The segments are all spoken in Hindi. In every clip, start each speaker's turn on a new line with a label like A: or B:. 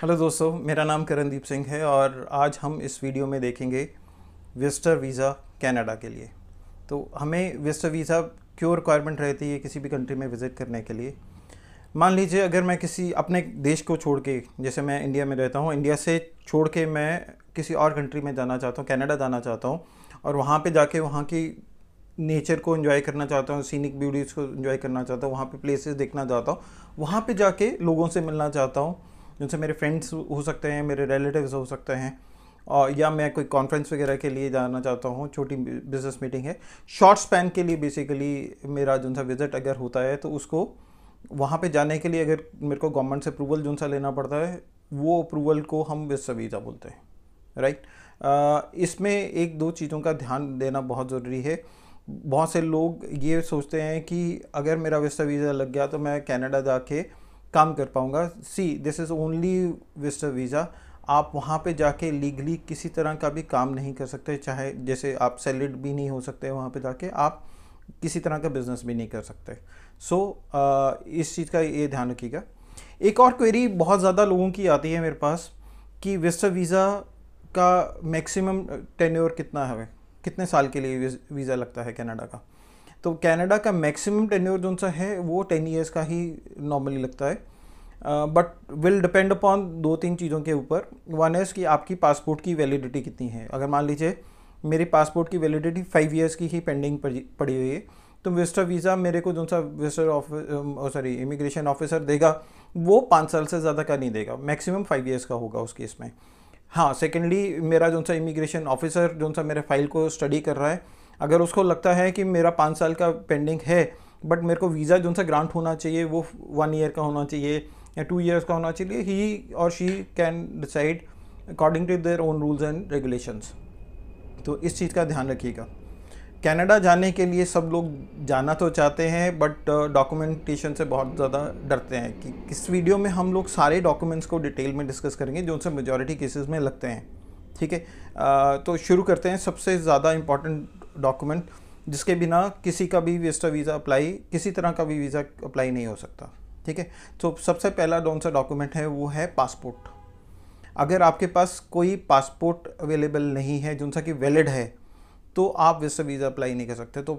A: हेलो दोस्तों मेरा नाम करणदीप सिंह है और आज हम इस वीडियो में देखेंगे विस्टर वीज़ा कनाडा के लिए तो हमें विस्टर वीज़ा क्यों रिक्वायरमेंट रहती है किसी भी कंट्री में विज़िट करने के लिए मान लीजिए अगर मैं किसी अपने देश को छोड़ के जैसे मैं इंडिया में रहता हूँ इंडिया से छोड़ के मैं किसी और कंट्री में जाना चाहता हूँ कैनेडा जाना चाहता हूँ और वहाँ पर जाके वहाँ की नेचर को इन्जॉय करना चाहता हूँ सीनिक ब्यूटीज़ को इन्जॉय करना चाहता हूँ वहाँ पर प्लेसेस देखना चाहता हूँ वहाँ पर जाके लोगों से मिलना चाहता हूँ जिनसे मेरे फ्रेंड्स हो सकते हैं मेरे रिलेटिव्स हो सकते हैं और या मैं कोई कॉन्फ्रेंस वगैरह के लिए जाना चाहता हूँ छोटी बिजनेस मीटिंग है शॉर्ट स्पैन के लिए बेसिकली मेरा जो सा विज़िट अगर होता है तो उसको वहाँ पे जाने के लिए अगर मेरे को गवर्नमेंट से अप्रूवल जो सा लेना पड़ता है वो अप्रूवल को हम विसा वीज़ा बोलते हैं राइट इसमें एक दो चीज़ों का ध्यान देना बहुत ज़रूरी है बहुत से लोग ये सोचते हैं कि अगर मेरा विसा वीज़ा लग गया तो मैं कनाडा जाके काम कर पाऊँगा see this is only visitor visa आप वहाँ पे जाके लीगली किसी तरह का भी काम नहीं कर सकते चाहे जैसे आप सेलिड भी नहीं हो सकते वहाँ पे जाके आप किसी तरह का बिजनेस भी नहीं कर सकते सो so, uh, इस चीज़ का ये ध्यान रखिएगा एक और क्वेरी बहुत ज़्यादा लोगों की आती है मेरे पास कि विस्टर वीज़ा का मैक्सिमम टेन्योर कितना है कितने साल के लिए वीज़ा लगता है कनाडा का तो कनाडा का मैक्सिमम टेन्योर जो सा है वो टेन ईयर्स का ही नॉर्मली लगता है बट विल डिपेंड अपॉन दो तीन चीज़ों के ऊपर वन इज़ कि आपकी पासपोर्ट की वैलिडिटी कितनी है अगर मान लीजिए मेरी पासपोर्ट की वैलिडिटी फाइव ईयर्स की ही पेंडिंग पड़ी हुई है तो विस्टर वीज़ा मेरे को जो सा visitor office sorry immigration officer देगा वो पाँच साल से ज़्यादा का नहीं देगा मैक्सिमम फाइव ईयर्स का होगा उस केस में हाँ सेकेंडली मेरा जो सा इमिग्रेशन ऑफिसर जो सा मेरे फाइल को स्टडी कर रहा है अगर उसको लगता है कि मेरा पाँच साल का पेंडिंग है बट मेरे को वीज़ा जो सा ग्रांट होना चाहिए वो वन ईयर का होना चाहिए या टू ईयर्स का होना चाहिए ही और she can decide according to their own rules and regulations तो इस चीज़ का ध्यान रखिएगा कनाडा जाने के लिए सब लोग जाना तो चाहते हैं बट डॉक्यूमेंटेशन uh, से बहुत ज़्यादा डरते हैं कि इस वीडियो में हम लोग सारे डॉक्यूमेंट्स को डिटेल में डिस्कस करेंगे जो उनसे मेजोरिटी केसेस में लगते हैं ठीक है uh, तो शुरू करते हैं सबसे ज़्यादा इम्पॉर्टेंट डॉक्यूमेंट जिसके बिना किसी का भी वेस्टर वीज़ा अप्लाई किसी तरह का भी वीज़ा अप्लाई नहीं हो सकता ठीक है तो सबसे पहला कौन सा डॉक्यूमेंट है वो है पासपोर्ट अगर आपके पास कोई पासपोर्ट अवेलेबल नहीं है जिनसा कि वैलिड है तो आप विस्टा वीज़ा अप्लाई नहीं कर सकते तो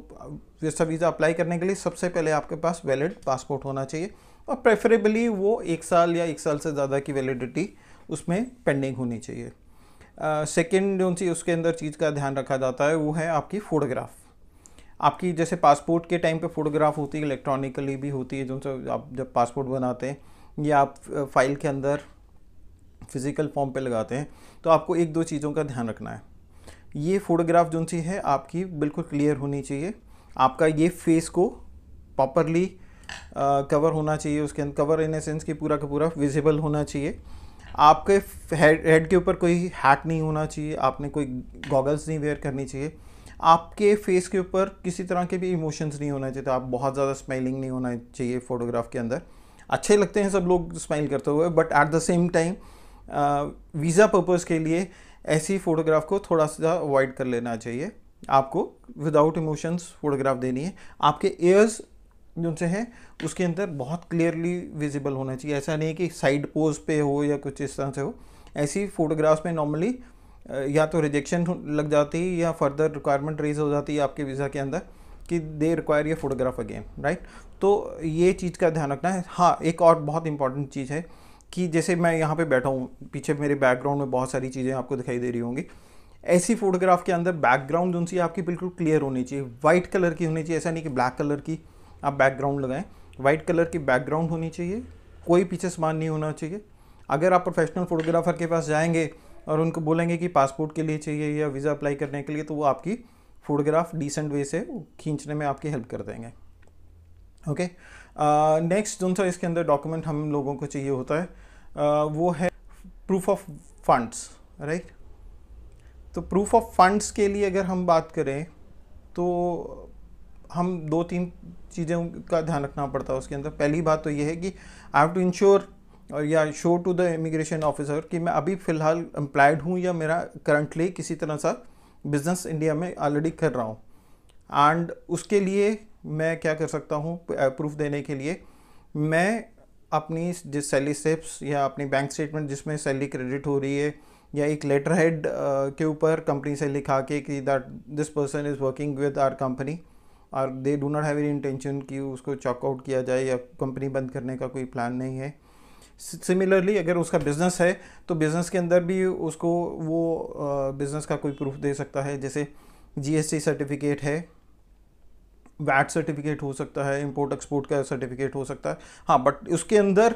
A: विस्टा वीज़ा अप्लाई करने के लिए सबसे पहले आपके पास वैलिड पासपोर्ट होना चाहिए और प्रेफरेबली वो एक साल या एक साल से ज़्यादा की वैलिडिटी उसमें पेंडिंग होनी चाहिए सेकेंड जो सी उसके अंदर चीज़ का ध्यान रखा जाता है वो है आपकी फोटोग्राफ आपकी जैसे पासपोर्ट के टाइम पे फोटोग्राफ होती है इलेक्ट्रॉनिकली भी होती है जो आप जब पासपोर्ट बनाते हैं या आप फाइल के अंदर फिज़िकल फॉर्म पे लगाते हैं तो आपको एक दो चीज़ों का ध्यान रखना है ये फोटोग्राफ जो सी है आपकी बिल्कुल क्लियर होनी चाहिए आपका ये फेस को प्रॉपरली कवर होना चाहिए उसके अंदर कवर इन सेंस कि पूरा का पूरा विजिबल होना चाहिए आपके हेड हेड के ऊपर कोई हैट नहीं होना चाहिए आपने कोई गॉगल्स नहीं वेयर करनी चाहिए आपके फेस के ऊपर किसी तरह के भी इमोशंस तो नहीं होना चाहिए आप बहुत ज़्यादा स्माइलिंग नहीं होना चाहिए फ़ोटोग्राफ के अंदर अच्छे लगते हैं सब लोग स्माइल करते हुए but at the same time visa purpose के लिए ऐसी फ़ोटोग्राफ को थोड़ा सा अवॉइड कर लेना चाहिए आपको विदाउट इमोशंस फोटोग्राफ देनी है आपके एयर्स जिनसे हैं उसके अंदर बहुत क्लियरली विजिबल होना चाहिए ऐसा नहीं कि साइड पोज पे हो या कुछ इस तरह से हो ऐसी फोटोग्राफ्स में नॉर्मली या तो रिजेक्शन लग जाती या फर्दर रिक्वायरमेंट रेज हो जाती है आपके वीज़ा के अंदर कि दे रिक्वायर ये फोटोग्राफ अगेन राइट तो ये चीज़ का ध्यान रखना है हाँ एक और बहुत इंपॉर्टेंट चीज़ है कि जैसे मैं यहाँ पे बैठा हूँ पीछे मेरे बैकग्राउंड में बहुत सारी चीज़ें आपको दिखाई दे रही होंगी ऐसी फोटोग्राफ के अंदर बैकग्राउंड जो सी आपकी बिल्कुल क्लियर होनी चाहिए वाइट कलर की होनी चाहिए ऐसा नहीं कि ब्लैक कलर की आप बैकग्राउंड लगाएं वाइट कलर की बैकग्राउंड होनी चाहिए कोई पीछे सामान नहीं होना चाहिए अगर आप प्रोफेशनल फोटोग्राफर के पास जाएंगे और उनको बोलेंगे कि पासपोर्ट के लिए चाहिए या वीज़ा अप्लाई करने के लिए तो वो आपकी फोटोग्राफ डिसेंट वे से खींचने में आपकी हेल्प कर देंगे ओके नेक्स्ट uh, जो सा इसके अंदर डॉक्यूमेंट हम लोगों को चाहिए होता है uh, वो है प्रूफ ऑफ फंड्स राइट तो प्रूफ ऑफ फंड्स के लिए अगर हम बात करें तो हम दो तीन चीज़ों का ध्यान रखना पड़ता है उसके अंदर पहली बात तो ये है कि आई हैव टू इंश्योर और या show to the immigration officer कि मैं अभी फ़िलहाल एम्प्लॉयड हूँ या मेरा करंटली किसी तरह सा बिज़नेस इंडिया में ऑलरेडी कर रहा हूँ एंड उसके लिए मैं क्या कर सकता हूँ प्रूफ देने के लिए मैं अपनी जिस सैलरी सेप्स या अपनी बैंक स्टेटमेंट जिसमें सैलरी क्रेडिट हो रही है या एक लेटर हेड के ऊपर कंपनी से लिखा के कि that this person is working with our company और they do not have any intention कि उसको चॉकआउट किया जाए या कंपनी बंद करने का कोई प्लान नहीं है सिमिलरली अगर उसका बिज़नेस है तो बिज़नेस के अंदर भी उसको वो बिज़नेस का कोई प्रूफ दे सकता है जैसे जीएसटी सर्टिफिकेट है वैट सर्टिफिकेट हो सकता है इंपोर्ट एक्सपोर्ट का सर्टिफिकेट हो सकता है हाँ बट उसके अंदर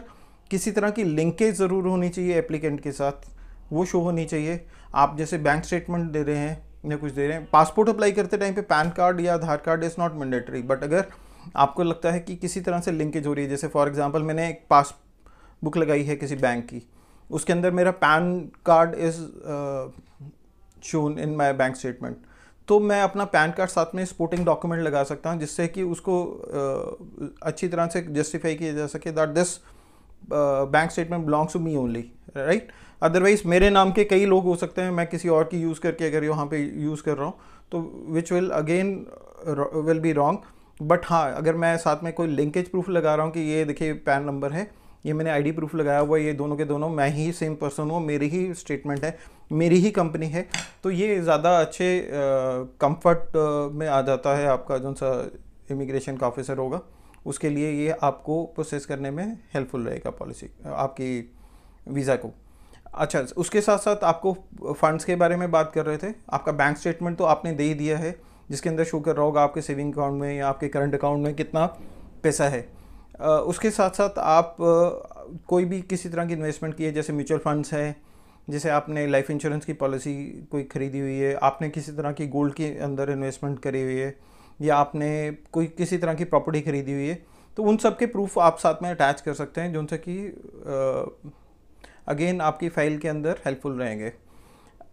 A: किसी तरह की लिंकेज ज़रूर होनी चाहिए एप्लीकेंट के साथ वो शो होनी चाहिए आप जैसे बैंक स्टेटमेंट दे रहे हैं या कुछ दे रहे हैं पासपोर्ट अप्लाई करते टाइम पे पैन कार्ड या Aadhaar card is not mandatory but अगर आपको लगता है कि किसी तरह से लिंकेज हो रही है जैसे फॉर एग्जांपल मैंने एक पास बुक लगाई है किसी बैंक की उसके अंदर मेरा pan card is shown in my bank statement तो मैं अपना पैन कार्ड साथ में स्पोर्टिंग डॉक्यूमेंट लगा सकता हूँ जिससे कि उसको uh, अच्छी तरह से जस्टिफाई किया जा सके that this bank statement belongs to me only right otherwise मेरे नाम के कई लोग हो सकते हैं मैं किसी और की यूज़ करके अगर यहाँ पे यूज़ कर रहा हूँ तो which will again will be wrong but हाँ अगर मैं साथ में कोई लिंकेज प्रूफ लगा रहा हूँ कि ये देखिए पैन नंबर है ये मैंने आईडी प्रूफ लगाया हुआ है ये दोनों के दोनों मैं ही सेम पर्सन हूँ मेरी ही स्टेटमेंट है मेरी ही कंपनी है तो ये ज़्यादा अच्छे कंफर्ट में आ जाता है आपका जो सा इमिग्रेशन का ऑफिसर होगा उसके लिए ये आपको प्रोसेस करने में हेल्पफुल रहेगा पॉलिसी आपकी वीज़ा को अच्छा उसके साथ साथ आपको फंड्स के बारे में बात कर रहे थे आपका बैंक स्टेटमेंट तो आपने दे ही दिया है जिसके अंदर शो कर रहा होगा आपके सेविंग अकाउंट में या आपके करंट अकाउंट में कितना पैसा है उसके साथ साथ आप कोई भी किसी तरह की इन्वेस्टमेंट की है जैसे म्यूचुअल फंड्स हैं जैसे आपने लाइफ इंश्योरेंस की पॉलिसी कोई ख़रीदी हुई है आपने किसी तरह की गोल्ड के अंदर इन्वेस्टमेंट करी हुई है या आपने कोई किसी तरह की प्रॉपर्टी खरीदी हुई है तो उन सब के प्रूफ आप साथ में अटैच कर सकते हैं जिनसे कि अगेन आपकी फ़ाइल के अंदर हेल्पफुल रहेंगे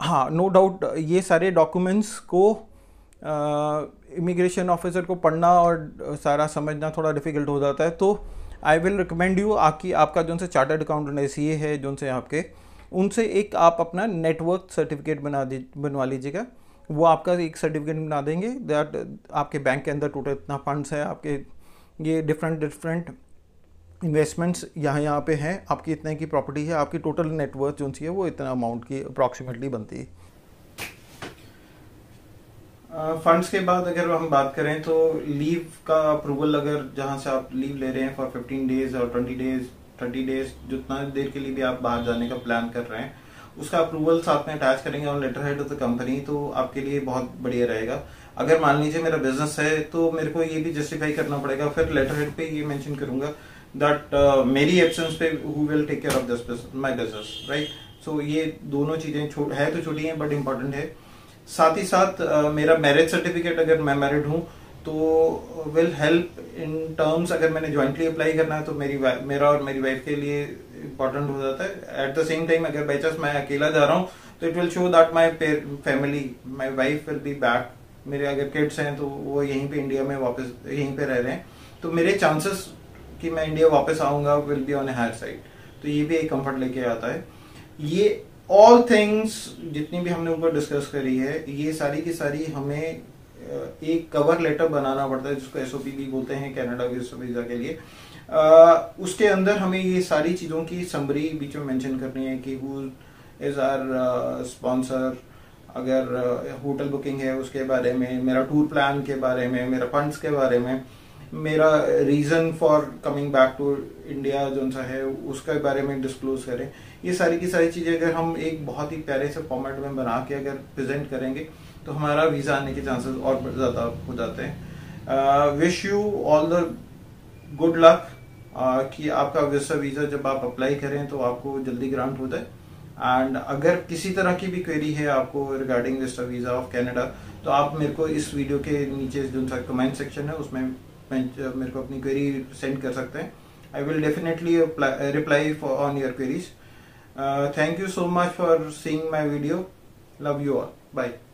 A: हाँ नो no डाउट ये सारे डॉक्यूमेंट्स को इमिग्रेशन ऑफिसर को पढ़ना और सारा समझना थोड़ा डिफ़िकल्ट हो जाता है तो आई विल रिकमेंड यू आपकी आपका जो से चार्टर्ड अकाउंटेंट एस है जो से आपके उनसे एक आप अपना नेटवर्क सर्टिफिकेट बना दी बनवा लीजिएगा वो आपका एक सर्टिफिकेट बना देंगे दैट आपके बैंक के अंदर टोटल इतना फंड्स है आपके ये डिफरेंट डिफरेंट इन्वेस्टमेंट्स यहाँ यहाँ पे हैं आपकी इतने की प्रॉपर्टी है आपकी टोटल नेटवर्थ जो सी है वो इतना अमाउंट की अप्रॉक्सीमेटली बनती है फंड्स के बाद अगर हम बात करें तो लीव का अप्रूवल अगर जहां से आप लीव ले रहे हैं फॉर 15 डेज और 20 डेज 30 डेज जितना देर के लिए भी आप बाहर जाने का प्लान कर रहे हैं उसका अप्रूवल साथ में अटैच करेंगे और letter head of the company तो आपके लिए बहुत बढ़िया रहेगा अगर मान लीजिए मेरा बिजनेस है तो मेरे को ये भी जस्टिफाई करना पड़ेगा फिर लेटर हेड पे ये मेंशन करूंगा दैट मेरी एब्सेंस पे who will take care of this my business right so ये दोनों चीजें है तो छोटी हैं बट इंपॉर्टेंट है साथ ही साथ मेरा मैरिज सर्टिफिकेट अगर मैं मैरिड हूँ तो विल हेल्प इन टर्म्स अगर मैंने ज्वाइंटली अप्लाई करना है तो मेरी मेरा और मेरी वाइफ के लिए इम्पोर्टेंट हो जाता है एट द सेम टाइम अगर बाई चांस मैं अकेला जा रहा हूँ तो it will show that my family my wife will be back मेरे अगर किड्स हैं तो वो यहीं पे इंडिया में वापस यहीं पे रह रहे हैं तो मेरे चांसेस कि मैं इंडिया वापस आऊंगा will be on higher side तो ये भी एक कंफर्ट लेके आता है ये ऑल थिंग्स जितनी भी हमने ऊपर डिस्कस करी है ये सारी की सारी हमें एक कवर लेटर बनाना पड़ता है जिसको एसओपी भी बोलते हैं कनाडा वीजा के लिए आ, उसके अंदर हमें ये सारी चीज़ों की समरी बीच में मेंशन करनी है कि हु इज आर स्पॉन्सर अगर होटल बुकिंग है उसके बारे में मेरा टूर प्लान के बारे में मेरा फंड्स के बारे में मेरा reason for coming back to India जो सा है उसके बारे में डिस्क्लोज करें ये सारी की सारी चीज़ें अगर हम एक बहुत ही प्यारे से फॉर्मेट में बना के अगर प्रेजेंट करेंगे तो हमारा वीज़ा आने के चांसेस और ज़्यादा हो जाते हैं wish you all the good luck कि आपका वैसा वीज़ा जब आप अप्लाई करें तो आपको जल्दी ग्रांट हो जाए एंड अगर किसी तरह की भी क्वेरी है आपको रिगार्डिंग वीज़ा ऑफ कैनेडा तो आप मेरे को इस वीडियो के नीचे जो कमेंट सेक्शन है उसमें मेरे को अपनी क्वेरी सेंड कर सकते हैं I will definitely reply on your queries thank you so much for seeing my video love you all bye